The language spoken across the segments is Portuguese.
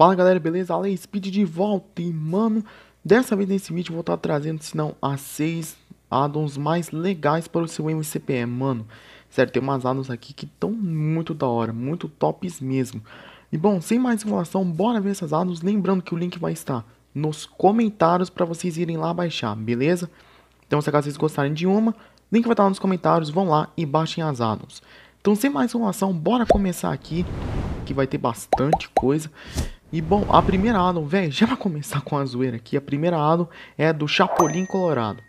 Fala galera, beleza? Ale Speed de volta e mano, dessa vez nesse vídeo vou estar tá trazendo, se não, as 6 addons mais legais para o seu MCPE, mano. Certo, tem umas addons aqui que estão muito da hora, muito tops mesmo. E bom, sem mais enrolação, bora ver essas addons, lembrando que o link vai estar nos comentários para vocês irem lá baixar, beleza? Então se acaso vocês gostarem de uma, link vai estar tá nos comentários, vão lá e baixem as addons. Então sem mais enrolação, bora começar aqui, que vai ter bastante coisa. E bom, a primeira addon, velho, já vai começar com a zoeira aqui. A primeira addon é do Chapolin Colorado.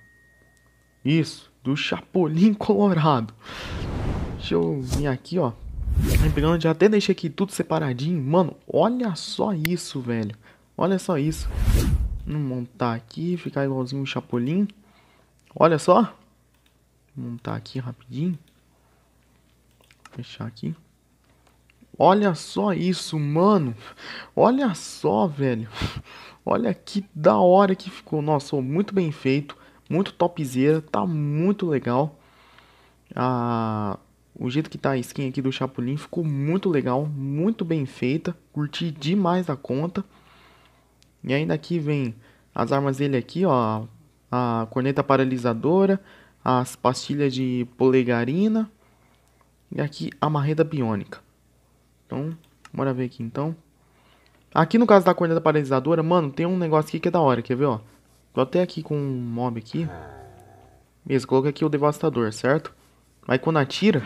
Isso, do Chapolin Colorado. Deixa eu vir aqui, ó. Lembrando, já até deixei aqui tudo separadinho. Mano, olha só isso, velho. Olha só isso. Vamos montar aqui, ficar igualzinho o Chapolin. Olha só. Vou montar aqui rapidinho. Fechar aqui. Olha só isso, mano. Olha só, velho. Olha que da hora que ficou. Nossa, muito bem feito. Muito topzera. Tá muito legal. Ah, o jeito que tá a skin aqui do chapulin ficou muito legal. Muito bem feita. Curti demais a conta. E ainda aqui vem as armas dele aqui, ó. A corneta paralisadora. As pastilhas de polegarina. E aqui a marreta biônica. Então, bora ver aqui então. Aqui no caso da corneta paralisadora, mano, tem um negócio aqui que é da hora, quer ver, ó. Tô até aqui com um mob aqui. Beleza, coloquei aqui o devastador, certo? Aí quando atira,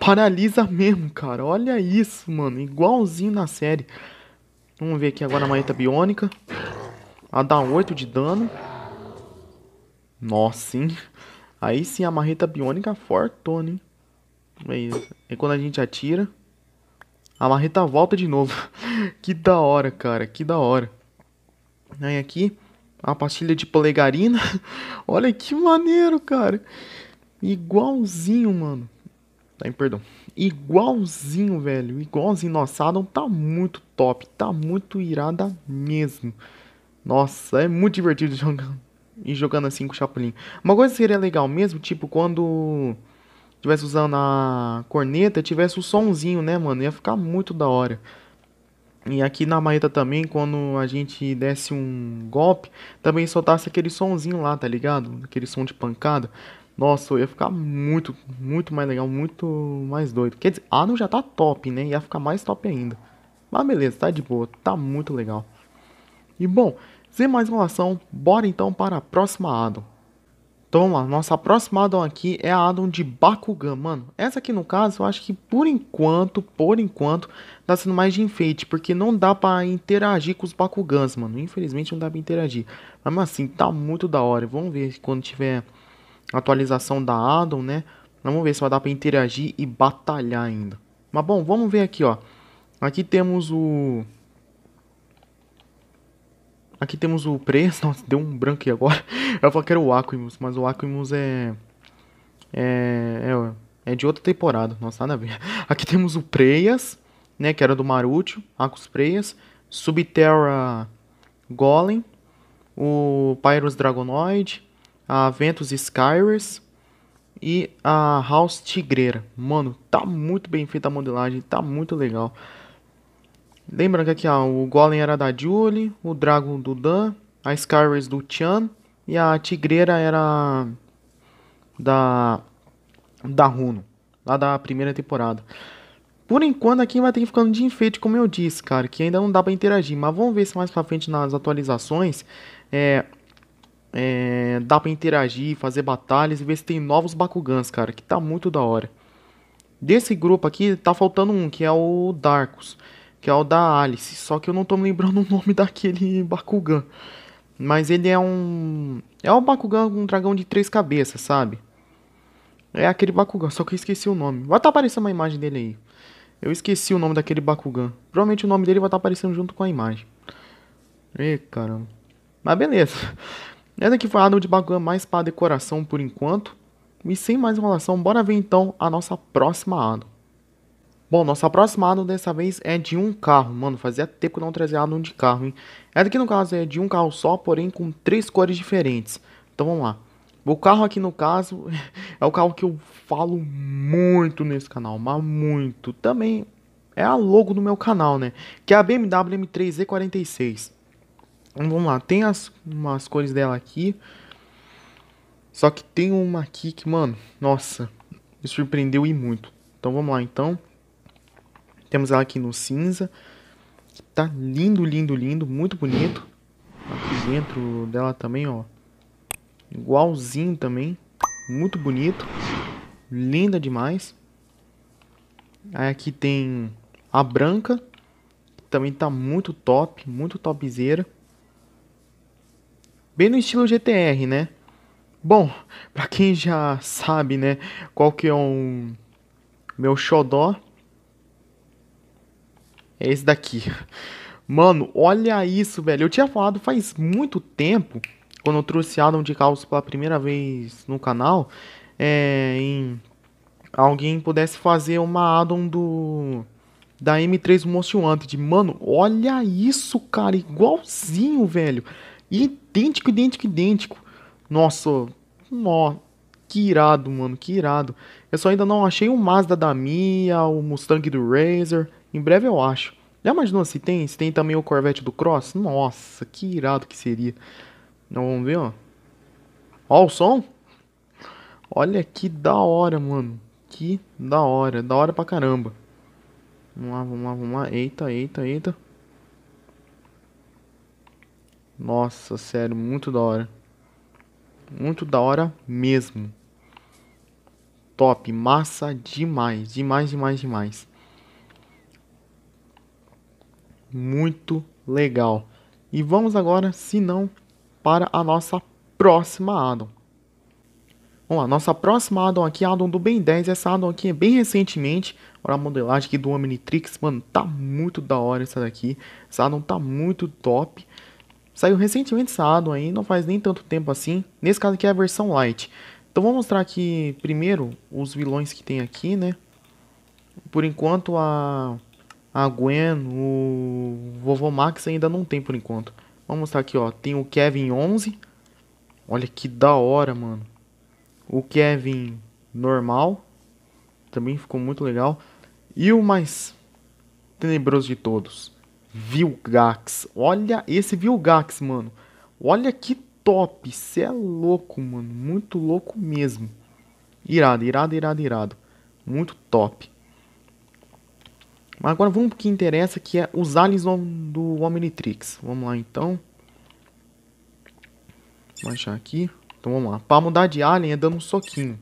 paralisa mesmo, cara. Olha isso, mano. Igualzinho na série. Vamos ver aqui agora a maneta biônica. A dá 8 de dano. Nossa, hein? Aí sim a marreta biônica fortona, hein? É isso. E quando a gente atira. A marreta volta de novo. que da hora, cara. Que da hora. Aí aqui, a pastilha de polegarina. Olha que maneiro, cara. Igualzinho, mano. Ai, tá, perdão. Igualzinho, velho. Igualzinho. Nossa, Adam tá muito top. Tá muito irada mesmo. Nossa, é muito divertido jogando. E jogando assim com o Chapolin. Uma coisa que seria legal mesmo, tipo, quando tivesse usando a corneta, tivesse o sonzinho, né, mano? Ia ficar muito da hora. E aqui na maeta também, quando a gente desse um golpe, também soltasse aquele sonzinho lá, tá ligado? Aquele som de pancada. Nossa, ia ficar muito, muito mais legal, muito mais doido. Quer dizer, não já tá top, né? Ia ficar mais top ainda. Mas beleza, tá de boa, tá muito legal. E bom, sem mais enrolação, bora então para a próxima Adam. Então vamos lá, nossa próxima addon aqui é a addon de Bakugan, mano. Essa aqui no caso, eu acho que por enquanto, por enquanto, tá sendo mais de enfeite, porque não dá pra interagir com os Bakugans, mano. Infelizmente não dá pra interagir, mas assim, tá muito da hora. Vamos ver quando tiver atualização da addon, né? Vamos ver se vai dar pra interagir e batalhar ainda. Mas bom, vamos ver aqui, ó. Aqui temos o Aqui temos o Preyas, Nossa, deu um branco aí agora. Eu falei que era o Aquimus, mas o Aquimus é... É, é, é de outra temporada. Nossa, nada a ver. Aqui temos o Preias, né? Que era do Marucho. Aquus Preias. Subterra Golem. O Pyrus Dragonoid. A Ventus Skyres. E a House Tigreira. Mano, tá muito bem feita a modelagem. Tá muito legal. Lembrando que aqui ó, o Golem era da Julie, o Dragon do Dan, a Skyris do Tian e a Tigreira era da da Runo, lá da primeira temporada. Por enquanto aqui vai ter que ficando de enfeite, como eu disse, cara, que ainda não dá para interagir, mas vamos ver se mais para frente nas atualizações é, é dá para interagir, fazer batalhas e ver se tem novos Bakugans, cara, que tá muito da hora. Desse grupo aqui tá faltando um, que é o Darkus que é o da Alice. Só que eu não tô me lembrando o nome daquele Bakugan. Mas ele é um. É um Bakugan com um dragão de três cabeças, sabe? É aquele Bakugan, só que eu esqueci o nome. Vai estar tá aparecendo uma imagem dele aí. Eu esqueci o nome daquele Bakugan. Provavelmente o nome dele vai estar tá aparecendo junto com a imagem. E caramba. Mas beleza. Essa aqui foi a de Bakugan mais para decoração por enquanto. E sem mais enrolação, bora ver então a nossa próxima ado. Bom, nossa próxima aproximado dessa vez é de um carro. Mano, fazia tempo que não trazia um de carro, hein? É que no caso é de um carro só, porém com três cores diferentes. Então vamos lá. O carro aqui no caso é o carro que eu falo muito nesse canal, mas muito. Também é a logo do meu canal, né? Que é a BMW M3E46. Então, vamos lá, tem as umas cores dela aqui. Só que tem uma aqui que, mano, nossa, me surpreendeu e muito. Então vamos lá, então. Temos ela aqui no cinza. Tá lindo, lindo, lindo. Muito bonito. Aqui dentro dela também, ó. Igualzinho também. Muito bonito. Linda demais. Aí aqui tem a branca. Que também tá muito top. Muito topzera. Bem no estilo GTR, né? Bom, para quem já sabe, né, qual que é o meu xodó, é esse daqui. Mano, olha isso, velho. Eu tinha falado faz muito tempo, quando eu trouxe Adam de Caos pela primeira vez no canal, é, em alguém pudesse fazer uma Adam do da M3 Most Wanted. Mano, olha isso, cara, igualzinho, velho. Idêntico, idêntico, idêntico. Nossa, nó, que irado, mano, que irado. Eu só ainda não achei o Mazda da Mia, o Mustang do Razer. Em breve eu acho. Já imaginou se tem? Se tem também o Corvette do Cross? Nossa, que irado que seria. Então, vamos ver, ó. Ó o som. Olha que da hora, mano. Que da hora. Da hora pra caramba. Vamos lá, vamos lá, vamos lá. Eita, eita, eita. Nossa, sério, muito da hora. Muito da hora mesmo. Top, massa demais, demais, demais, demais muito legal. E vamos agora, se não, para a nossa próxima addon. Vamos lá, nossa próxima addon aqui, addon do Ben 10. Essa addon aqui é bem recentemente. Olha a modelagem aqui do Omnitrix, mano, tá muito da hora essa daqui. Essa addon tá muito top. Saiu recentemente essa addon aí, não faz nem tanto tempo assim. Nesse caso aqui é a versão light. Então vou mostrar aqui primeiro os vilões que tem aqui, né? Por enquanto a a ah, Gwen, o vovô Max ainda não tem por enquanto. Vamos mostrar aqui, ó. Tem o Kevin 11. Olha que da hora, mano. O Kevin normal. Também ficou muito legal. E o mais tenebroso de todos. Vilgax. Olha esse Vilgax, mano. Olha que top. Você é louco, mano. Muito louco mesmo. Irado, irado, irado, irado. Muito top. Mas agora vamos para o que interessa, que é os aliens do Omnitrix. Vamos lá, então. Vou achar aqui. Então vamos lá. Para mudar de alien é dando um soquinho.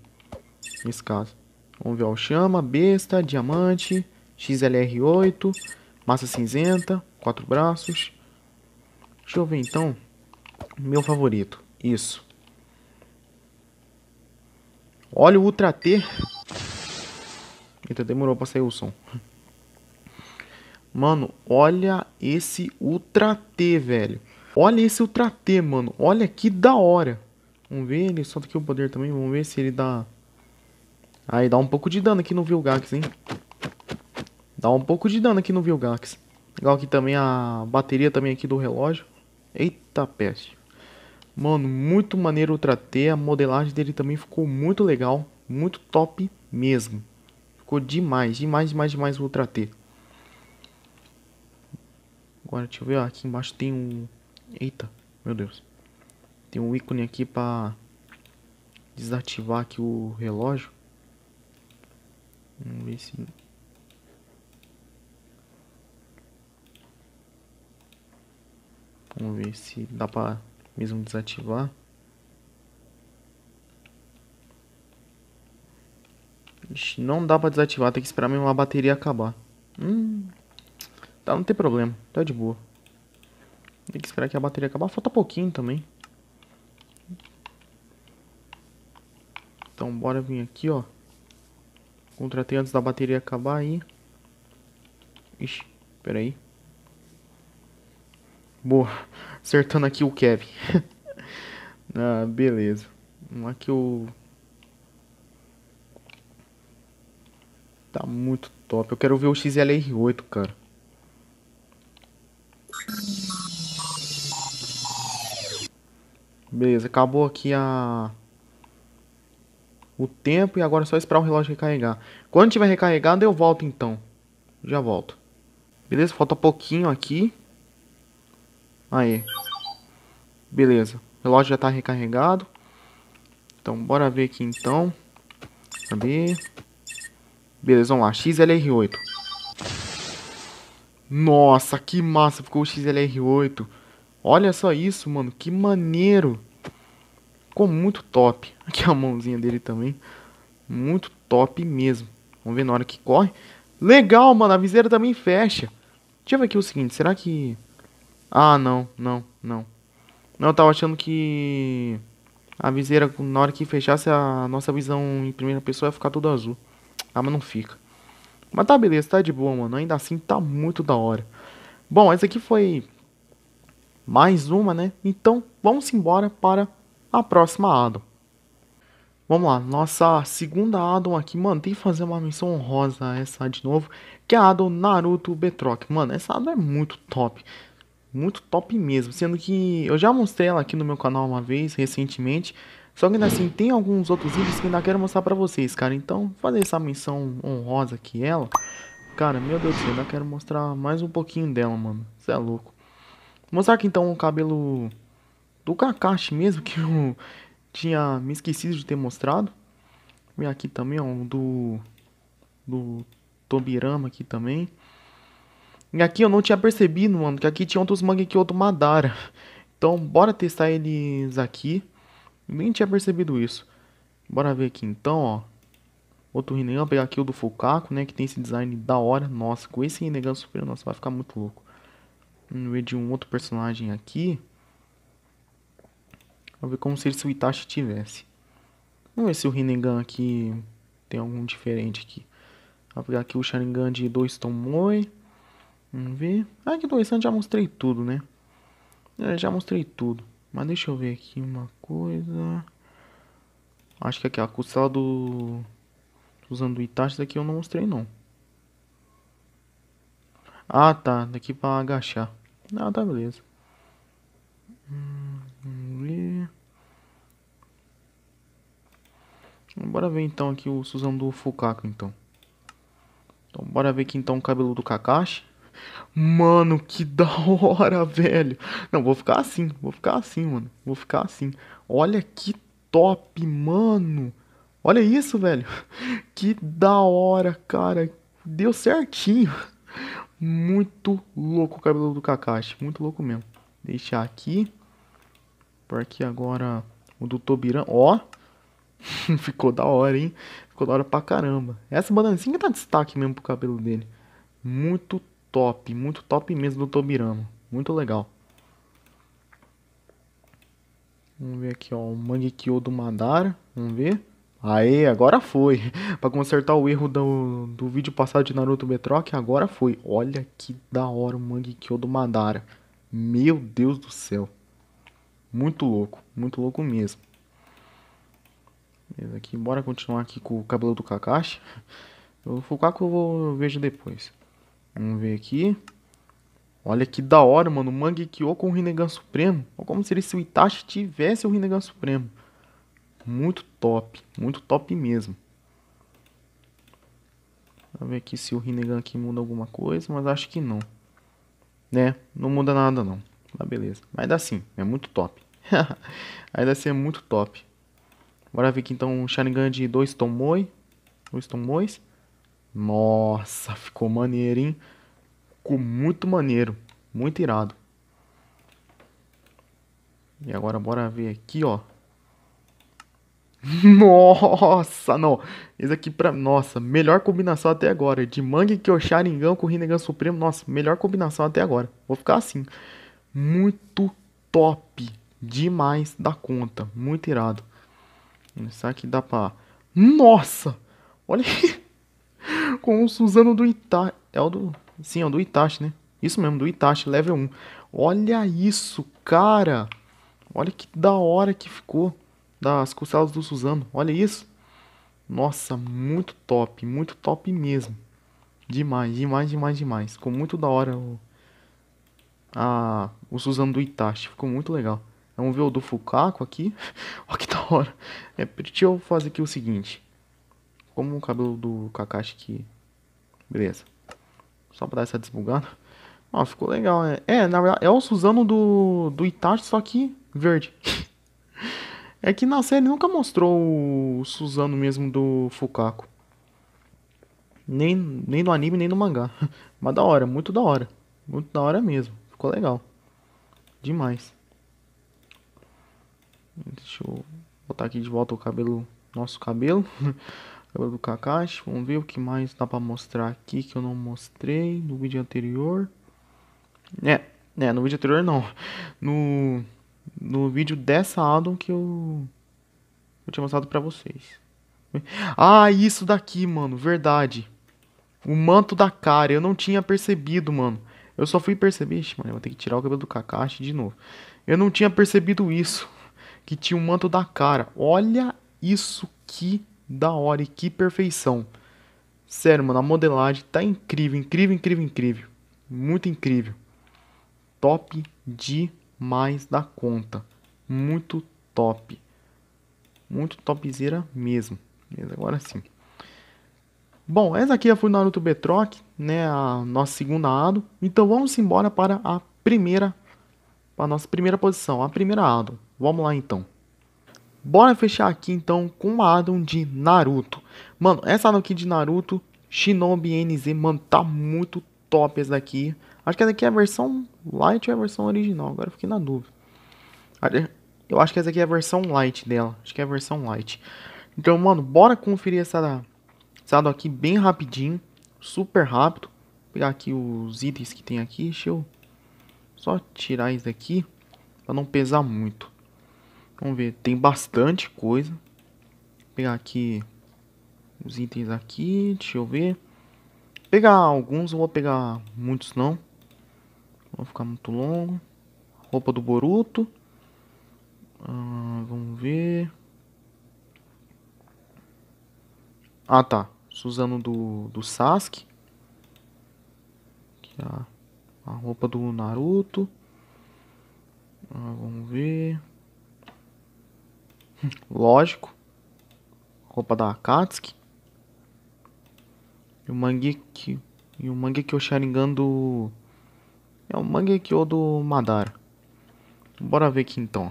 Nesse caso. Vamos ver, ó. Chama, besta, diamante, XLR8, massa cinzenta, quatro braços. Deixa eu ver, então. Meu favorito. Isso. Olha o Ultra T. Eita, demorou para sair o som. Mano, olha esse Ultra T, velho. Olha esse Ultra T, mano. Olha que da hora. Vamos ver, ele solta aqui o poder também. Vamos ver se ele dá... Aí, dá um pouco de dano aqui no Vilgax, hein. Dá um pouco de dano aqui no Vilgax. Legal aqui também a bateria também aqui do relógio. Eita peste. Mano, muito maneiro o Ultra T. A modelagem dele também ficou muito legal. Muito top mesmo. Ficou demais, demais, demais, demais o Ultra T. Agora deixa eu ver, ó, aqui embaixo tem um... Eita, meu Deus. Tem um ícone aqui pra desativar aqui o relógio. Vamos ver se... Vamos ver se dá pra mesmo desativar. Ixi, não dá pra desativar, tem que esperar mesmo a bateria acabar. Hum... Tá, não tem problema. Tá de boa. Tem que esperar que a bateria acabar. Falta pouquinho também. Então, bora vir aqui, ó. Contratei antes da bateria acabar aí. Ixi, peraí. Boa. Acertando aqui o Kevin. ah, beleza. Vamos lá que o. Tá muito top. Eu quero ver o XLR8, cara. Beleza, acabou aqui a... O tempo e agora é só esperar o relógio recarregar. Quando tiver recarregado eu volto então. Já volto. Beleza, falta pouquinho aqui. Aí. Beleza, o relógio já tá recarregado. Então bora ver aqui então. Cadê? Beleza, vamos lá. XLR8. Nossa, que massa ficou o XLR8. Olha só isso, mano. Que maneiro. Ficou muito top. Aqui a mãozinha dele também. Muito top mesmo. Vamos ver na hora que corre. Legal, mano. A viseira também fecha. Deixa eu ver aqui o seguinte. Será que... Ah, não. Não, não. Não, eu tava achando que... A viseira, na hora que fechasse a nossa visão em primeira pessoa, ia ficar tudo azul. Ah, mas não fica. Mas tá beleza, tá de boa, mano. Ainda assim, tá muito da hora. Bom, esse aqui foi mais uma, né? Então vamos embora para a próxima addon. Vamos lá, nossa segunda addon aqui, mano, tem que fazer uma missão honrosa essa de novo, que é a addon Naruto Betrock. Mano, essa addon é muito top, muito top mesmo, sendo que eu já mostrei ela aqui no meu canal uma vez, recentemente, só que ainda assim, tem alguns outros vídeos que ainda quero mostrar pra vocês, cara, então fazer essa missão honrosa aqui, ela, cara, meu Deus do céu, ainda quero mostrar mais um pouquinho dela, mano, você é louco mostrar aqui então o cabelo do Kakashi mesmo, que eu tinha me esquecido de ter mostrado. E aqui também, ó, do, do Tobirama aqui também. E aqui eu não tinha percebido, mano, que aqui tinha outros que outro Madara. Então, bora testar eles aqui. Nem tinha percebido isso. Bora ver aqui então, ó. Outro Rinnegan, pegar aqui o do Fukaku, né, que tem esse design da hora. Nossa, com esse Rinnegan super, nossa, vai ficar muito louco. Vamos ver de um outro personagem aqui. Vamos ver como se o Itachi tivesse. Vamos ver se o Rinnegan aqui tem algum diferente aqui. Vou pegar aqui o Sharingan de dois Tomoe. Vamos ver. Ah, que dois anos já mostrei tudo, né? Eu é, já mostrei tudo. Mas deixa eu ver aqui uma coisa. Acho que aqui a costela do... Usando o Itachi daqui eu não mostrei não. Ah tá, daqui pra agachar. Ah, tá, beleza. Hum, bora ver então aqui o Suzano do Fukako, então. Então, bora ver aqui então o cabelo do Kakashi. Mano, que da hora, velho. Não, vou ficar assim, vou ficar assim, mano. Vou ficar assim. Olha que top, mano. Olha isso, velho. Que da hora, cara. Deu certinho. Muito louco o cabelo do Kakashi. Muito louco mesmo. Deixar aqui. Por aqui agora o do Tobiran. Ó. Ficou da hora, hein? Ficou da hora pra caramba. Essa bandanazinha tá destaque mesmo pro cabelo dele. Muito top. Muito top mesmo do Tobirama. Muito legal. Vamos ver aqui, ó. O Mangekyo do Madara. Vamos ver. Aí agora foi. para consertar o erro do, do vídeo passado de Naruto Betrock, agora foi. Olha que da hora o Kyo do Madara. Meu Deus do céu. Muito louco, muito louco mesmo. Beleza, aqui, bora continuar aqui com o cabelo do Kakashi. Eu vou focar que eu, vou, eu vejo depois. Vamos ver aqui. Olha que da hora, mano. O Kyo com o Rinnegan Supremo. Como se ele, se o Itachi tivesse o Rinnegan Supremo. Muito top. Muito top mesmo. Vamos ver aqui se o Rinnegan aqui muda alguma coisa, mas acho que não. Né? Não muda nada não. Mas beleza. Mas dá sim. É muito top. Ainda assim é muito top. Bora ver aqui então o Sharingan de dois Tomoi. Dois Tomois. Nossa, ficou maneiro, hein? Ficou muito maneiro. Muito irado. E agora bora ver aqui, ó. Nossa, não. Esse aqui pra. Nossa, melhor combinação até agora. De Mangue Kyocharingão com o Rinnegan Supremo. Nossa, melhor combinação até agora. Vou ficar assim. Muito top. Demais da conta. Muito irado. Será que dá pra. Nossa! Olha aqui. Com o Suzano do Itachi. É o do. Sim, é o do Itachi, né? Isso mesmo, do Itachi, level 1. Olha isso, cara! Olha que da hora que ficou das costelas do Suzano. Olha isso. Nossa, muito top, muito top mesmo. Demais, demais, demais, demais. Ficou muito da hora o, a, o Suzano do Itachi. Ficou muito legal. Vamos ver o do Fukako aqui. Olha que da hora. É, deixa eu fazer aqui o seguinte. Como o cabelo do Kakashi aqui. Beleza. Só pra dar essa desbugada. Ó, ficou legal, né? É, na verdade, é o Suzano do, do Itachi, só que verde. É que na série nunca mostrou o Suzano mesmo do Fukako. Nem, nem no anime, nem no mangá. Mas da hora, muito da hora. Muito da hora mesmo. Ficou legal. Demais. Deixa eu botar aqui de volta o cabelo, nosso cabelo. cabelo do Kakashi. Vamos ver o que mais dá pra mostrar aqui que eu não mostrei no vídeo anterior. É, é no vídeo anterior não. No no vídeo dessa addon que eu, eu tinha mostrado pra vocês. Ah, isso daqui, mano, verdade. O manto da cara, eu não tinha percebido, mano. Eu só fui perceber, Ixi, mano, eu vou ter que tirar o cabelo do Kakashi de novo. Eu não tinha percebido isso, que tinha o um manto da cara. Olha isso que da hora e que perfeição. Sério, mano, a modelagem tá incrível, incrível, incrível, incrível. Muito incrível. Top de mais da conta. Muito top. Muito topzera mesmo. Beleza, agora sim. Bom, essa aqui foi o Naruto Betrock, né, a nossa segunda ado. Então vamos embora para a primeira, para a nossa primeira posição, a primeira ado. Vamos lá então. Bora fechar aqui então com uma addon de Naruto. Mano, essa addon aqui de Naruto, Shinobi NZ, mano, tá muito top essa daqui. Acho que essa aqui é a versão light ou é a versão original, agora fiquei na dúvida. Eu acho que essa aqui é a versão light dela, acho que é a versão light. Então, mano, bora conferir essa, essa aqui bem rapidinho, super rápido. Vou pegar aqui os itens que tem aqui, deixa eu só tirar isso aqui para não pesar muito. Vamos ver, tem bastante coisa. Vou pegar aqui os itens aqui, deixa eu ver. Vou pegar alguns, não vou pegar muitos não. Pra ficar muito longo. Roupa do Boruto. Ah, vamos ver. Ah, tá. Suzano do, do Sasuke. Aqui a, a roupa do Naruto. Ah, vamos ver. Lógico. Roupa da Akatsuki. E o Mangekyo. E o Mangekyo Sharingan do... É o Mangekyo do Madara. Bora ver aqui então.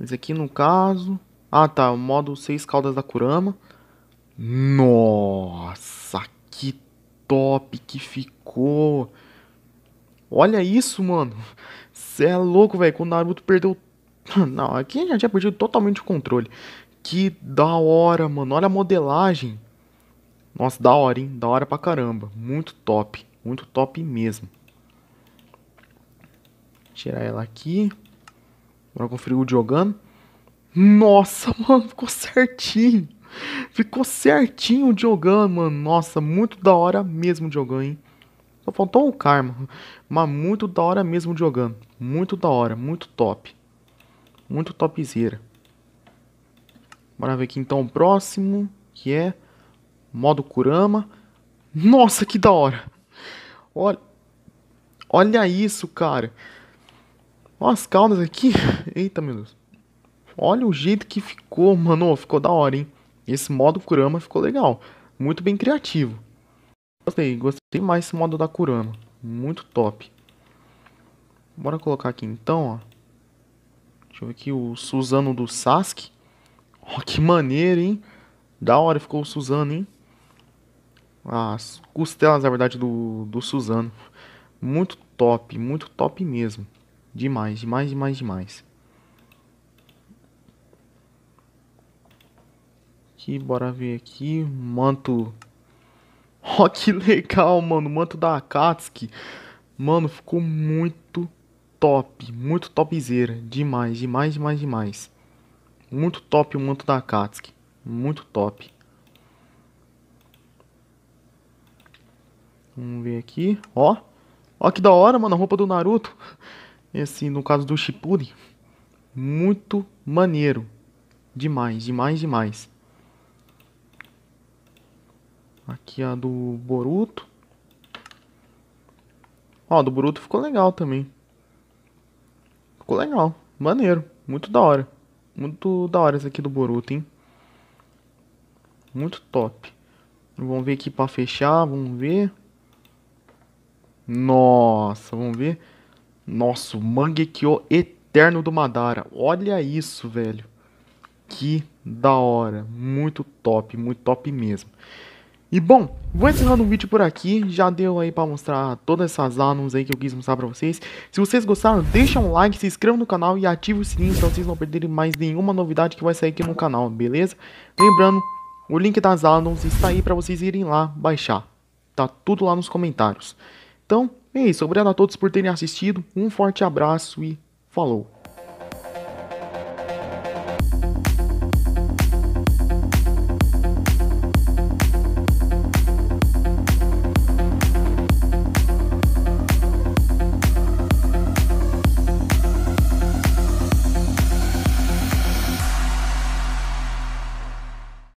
Esse aqui no caso... Ah tá, o modo 6 caudas da Kurama. Nossa, que top que ficou. Olha isso, mano. Cê é louco, velho. Quando o Naruto perdeu... Não, aqui já tinha perdido totalmente o controle. Que da hora, mano. Olha a modelagem. Nossa, da hora, hein? Da hora pra caramba. Muito top. Muito top mesmo. Tirar ela aqui. Agora conferir o Diogan. Nossa, mano, ficou certinho. Ficou certinho o Diogan, mano. Nossa, muito da hora mesmo o Diogan, hein? Só faltou um karma. Mas muito da hora mesmo o Diogan. Muito da hora, muito top. Muito topzera. Bora ver aqui então o próximo, que é modo Kurama. Nossa, que da hora. Olha, olha isso, cara umas as caudas aqui. Eita, meu Deus. Olha o jeito que ficou, mano. Ficou da hora, hein? Esse modo Kurama ficou legal. Muito bem criativo. Gostei, gostei mais desse modo da Kurama. Muito top. Bora colocar aqui então, ó. Deixa eu ver aqui o Suzano do Sasuke. Ó, que maneiro, hein? Da hora ficou o Suzano, hein? As costelas, na verdade, do, do Suzano. Muito top, muito top mesmo. Demais, demais, demais, demais. Aqui, bora ver aqui. Manto. Ó, oh, que legal, mano. Manto da Akatsuki. Mano, ficou muito top. Muito topzera. Demais, demais, demais, demais. Muito top o manto da Akatsuki. Muito top. Vamos ver aqui. Ó. Ó que da hora, mano. A roupa do Naruto. E assim, no caso do Shippuden, muito maneiro. Demais, demais, demais. Aqui a do Boruto. Ó, a do Boruto ficou legal também. Ficou legal, maneiro, muito da hora. Muito da hora essa aqui do Boruto, hein? Muito top. Vamos ver aqui pra fechar, vamos ver. Nossa, vamos ver. Nossa, o Mangekyo Eterno do Madara. Olha isso, velho. Que da hora. Muito top, muito top mesmo. E bom, vou encerrando o vídeo por aqui, já deu aí pra mostrar todas essas anos aí que eu quis mostrar pra vocês. Se vocês gostaram, deixa um like, se inscreva no canal e ative o sininho pra vocês não perderem mais nenhuma novidade que vai sair aqui no canal, beleza? Lembrando, o link das addons está aí pra vocês irem lá baixar, tá tudo lá nos comentários. Então, é isso, obrigado a todos por terem assistido. Um forte abraço e falou!